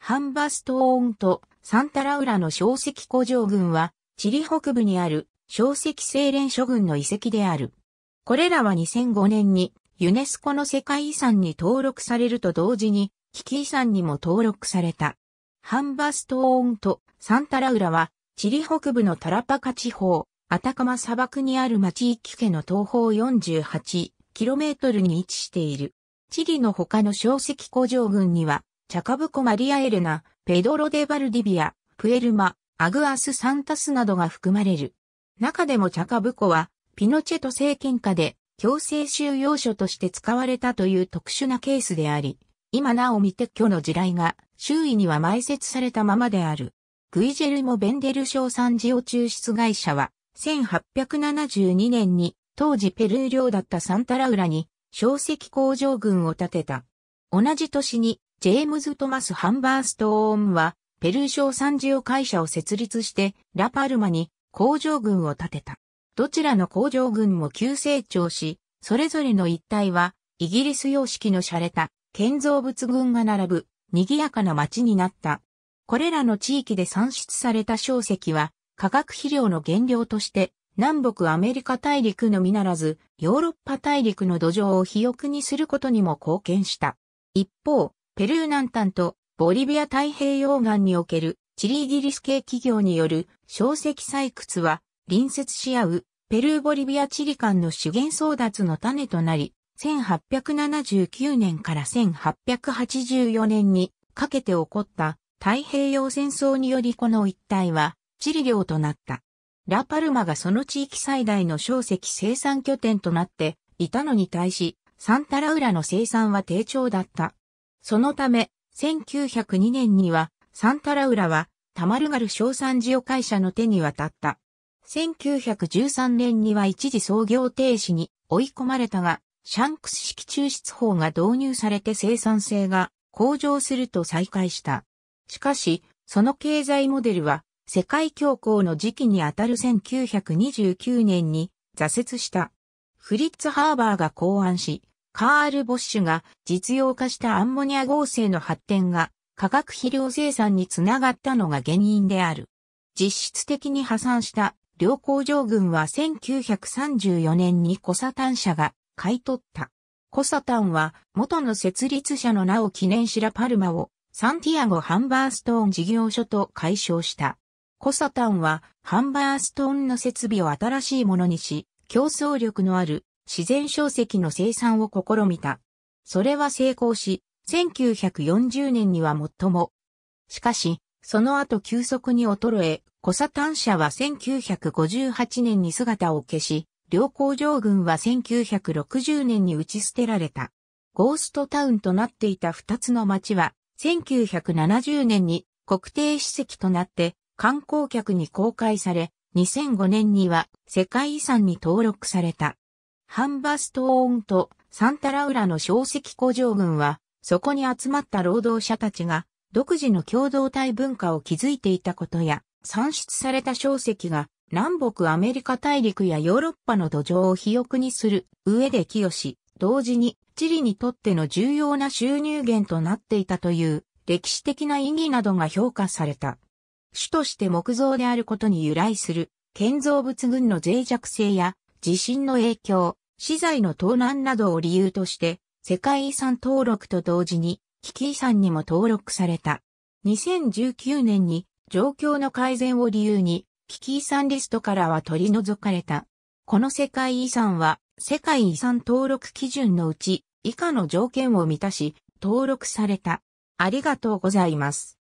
ハンバストーンとサンタラウラの小石古城群は、チリ北部にある小石精錬諸群の遺跡である。これらは2005年にユネスコの世界遺産に登録されると同時に、危機遺産にも登録された。ハンバストーンとサンタラウラは、チリ北部のタラパカ地方、アタカマ砂漠にある町一家の東方 48km に位置している。チリの他の小石古城群には、チャカブコ・マリア・エレナ、ペドロ・デ・バルディビア、プエルマ、アグアス・サンタスなどが含まれる。中でもチャカブコは、ピノチェト政権下で強制収容所として使われたという特殊なケースであり、今なお未撤去の地雷が周囲には埋設されたままである。グイジェルモ・ベンデル賞産事を抽出会社は、1872年に当時ペルー領だったサンタラウラに小石工場群を建てた。同じ年にジェームズ・トマス・ハンバーストーンは、ペルー省産ンジ会社を設立して、ラパルマに工場群を建てた。どちらの工場群も急成長し、それぞれの一帯は、イギリス様式の洒落た建造物群が並ぶ、賑やかな街になった。これらの地域で産出された小石は、化学肥料の原料として、南北アメリカ大陸のみならず、ヨーロッパ大陸の土壌を肥沃にすることにも貢献した。一方、ペルー南端とボリビア太平洋岸におけるチリギリス系企業による小石採掘は隣接し合うペルーボリビアチリ間の資源争奪の種となり、1879年から1884年にかけて起こった太平洋戦争によりこの一帯はチリ領となった。ラパルマがその地域最大の小石生産拠点となっていたのに対し、サンタラウラの生産は低調だった。そのため、1902年には、サンタラウラは、タマルガル小産事業会社の手に渡った。1913年には一時創業停止に追い込まれたが、シャンクス式抽出法が導入されて生産性が向上すると再開した。しかし、その経済モデルは世界恐慌の時期にあたる1929年に挫折した。フリッツ・ハーバーが考案し、カール・ボッシュが実用化したアンモニア合成の発展が化学肥料生産につながったのが原因である。実質的に破産した両工場群は1934年にコサタン社が買い取った。コサタンは元の設立者の名を記念しラパルマをサンティアゴ・ハンバーストーン事業所と解消した。コサタンはハンバーストーンの設備を新しいものにし、競争力のある自然小石の生産を試みた。それは成功し、1940年には最も。しかし、その後急速に衰え、コサタン社は1958年に姿を消し、両工場群は1960年に打ち捨てられた。ゴーストタウンとなっていた二つの町は、1970年に国定史跡となって観光客に公開され、2005年には世界遺産に登録された。ハンバストーンとサンタラウラの小石工場群は、そこに集まった労働者たちが、独自の共同体文化を築いていたことや、産出された小石が、南北アメリカ大陸やヨーロッパの土壌を肥沃にする上で寄与し、同時に地理にとっての重要な収入源となっていたという歴史的な意義などが評価された。主として木造であることに由来する建造物群の脆弱性や地震の影響、資材の盗難などを理由として、世界遺産登録と同時に、危機遺産にも登録された。2019年に、状況の改善を理由に、危機遺産リストからは取り除かれた。この世界遺産は、世界遺産登録基準のうち、以下の条件を満たし、登録された。ありがとうございます。